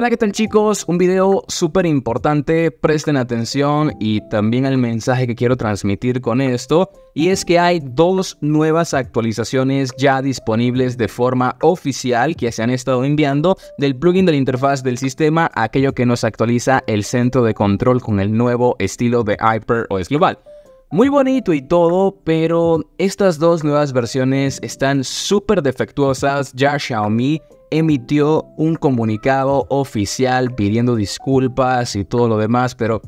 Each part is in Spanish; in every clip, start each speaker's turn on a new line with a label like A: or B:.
A: Hola, ¿qué tal chicos? Un video súper importante, presten atención y también al mensaje que quiero transmitir con esto, y es que hay dos nuevas actualizaciones ya disponibles de forma oficial que se han estado enviando del plugin de la interfaz del sistema, aquello que nos actualiza el centro de control con el nuevo estilo de Hyper es Global. Muy bonito y todo, pero estas dos nuevas versiones están súper defectuosas. Ya Xiaomi emitió un comunicado oficial pidiendo disculpas y todo lo demás, pero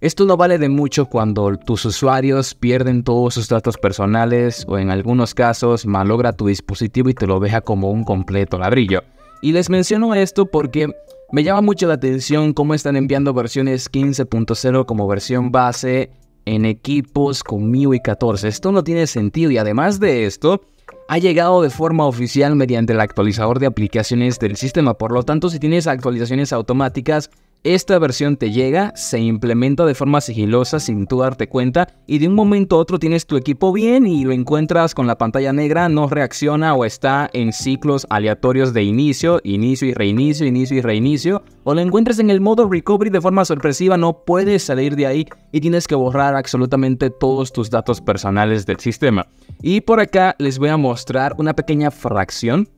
A: esto no vale de mucho cuando tus usuarios pierden todos sus datos personales o en algunos casos malogra tu dispositivo y te lo deja como un completo ladrillo. Y les menciono esto porque me llama mucho la atención cómo están enviando versiones 15.0 como versión base en equipos con MIUI 14. Esto no tiene sentido y además de esto, ha llegado de forma oficial mediante el actualizador de aplicaciones del sistema. Por lo tanto, si tienes actualizaciones automáticas, esta versión te llega, se implementa de forma sigilosa sin tú darte cuenta y de un momento a otro tienes tu equipo bien y lo encuentras con la pantalla negra, no reacciona o está en ciclos aleatorios de inicio, inicio y reinicio, inicio y reinicio, o lo encuentras en el modo recovery de forma sorpresiva, no puedes salir de ahí y tienes que borrar absolutamente todos tus datos personales del sistema. Y por acá les voy a mostrar una pequeña fracción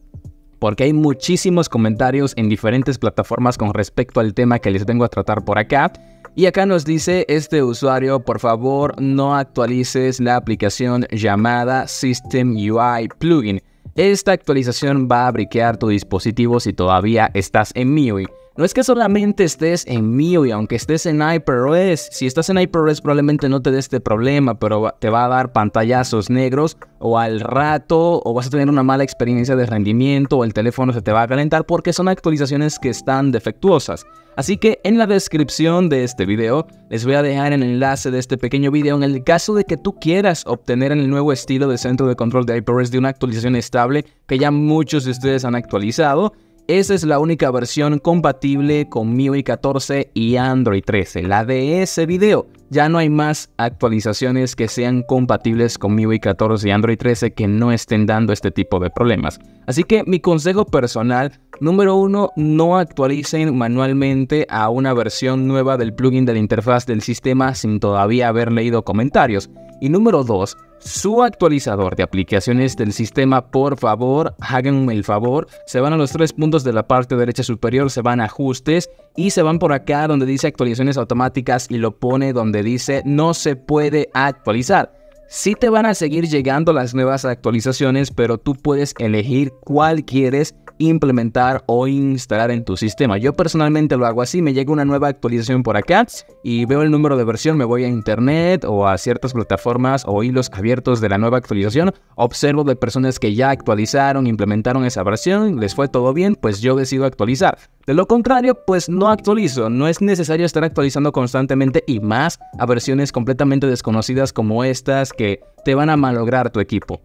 A: porque hay muchísimos comentarios en diferentes plataformas con respecto al tema que les vengo a tratar por acá. Y acá nos dice este usuario, por favor no actualices la aplicación llamada System UI Plugin. Esta actualización va a briquear tu dispositivo si todavía estás en MIUI. No es que solamente estés en y aunque estés en HyperOS. Si estás en HyperOS probablemente no te dé este problema, pero te va a dar pantallazos negros o al rato o vas a tener una mala experiencia de rendimiento o el teléfono se te va a calentar porque son actualizaciones que están defectuosas. Así que en la descripción de este video les voy a dejar el enlace de este pequeño video en el caso de que tú quieras obtener en el nuevo estilo de centro de control de HyperOS de una actualización estable que ya muchos de ustedes han actualizado esa es la única versión compatible con MIUI 14 y Android 13, la de ese video. Ya no hay más actualizaciones que sean compatibles con MIUI 14 y Android 13 que no estén dando este tipo de problemas. Así que mi consejo personal, número uno, no actualicen manualmente a una versión nueva del plugin de la interfaz del sistema sin todavía haber leído comentarios. Y número dos, su actualizador de aplicaciones del sistema, por favor, háganme el favor. Se van a los tres puntos de la parte derecha superior, se van a ajustes y se van por acá donde dice actualizaciones automáticas y lo pone donde dice no se puede actualizar. Sí te van a seguir llegando las nuevas actualizaciones, pero tú puedes elegir cuál quieres implementar o instalar en tu sistema. Yo personalmente lo hago así, me llega una nueva actualización por acá y veo el número de versión, me voy a internet o a ciertas plataformas o hilos abiertos de la nueva actualización, observo de personas que ya actualizaron, implementaron esa versión, les fue todo bien, pues yo decido actualizar. De lo contrario, pues no actualizo, no es necesario estar actualizando constantemente y más a versiones completamente desconocidas como estas que te van a malograr tu equipo.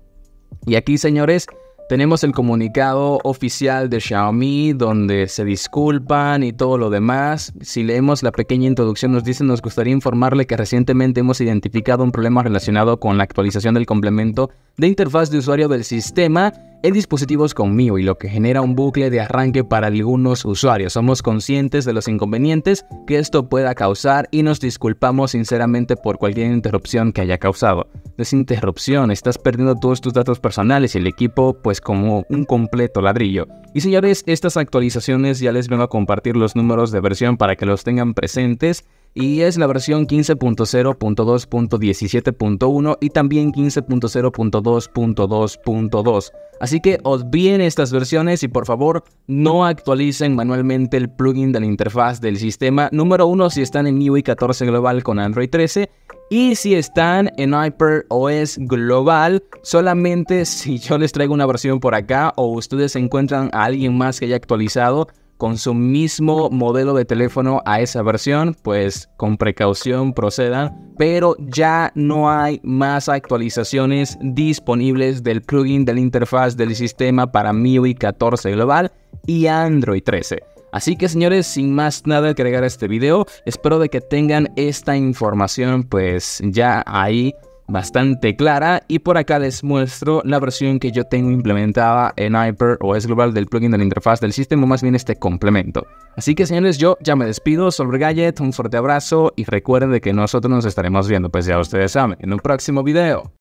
A: Y aquí, señores, tenemos el comunicado oficial de Xiaomi donde se disculpan y todo lo demás. Si leemos la pequeña introducción nos dicen nos gustaría informarle que recientemente hemos identificado un problema relacionado con la actualización del complemento de interfaz de usuario del sistema en dispositivos con y lo que genera un bucle de arranque para algunos usuarios. Somos conscientes de los inconvenientes que esto pueda causar y nos disculpamos sinceramente por cualquier interrupción que haya causado. Es interrupción, estás perdiendo todos tus datos personales y el equipo pues como un completo ladrillo. Y señores, estas actualizaciones ya les vengo a compartir los números de versión para que los tengan presentes y es la versión 15.0.2.17.1 y también 15.0.2.2.2. Así que os bien estas versiones y por favor no actualicen manualmente el plugin de la interfaz del sistema. Número uno si están en MIUI 14 global con Android 13 y si están en OS global, solamente si yo les traigo una versión por acá o ustedes encuentran a alguien más que haya actualizado con su mismo modelo de teléfono a esa versión, pues con precaución procedan, pero ya no hay más actualizaciones disponibles del plugin de la interfaz del sistema para MIUI 14 global y Android 13. Así que señores, sin más nada que agregar a este video, espero de que tengan esta información pues ya ahí bastante clara y por acá les muestro la versión que yo tengo implementada en Hyper o es global del plugin de la interfaz del sistema, más bien este complemento. Así que señores, yo ya me despido, sobre Gadget, un fuerte abrazo y recuerden que nosotros nos estaremos viendo, pues ya ustedes saben, en un próximo video.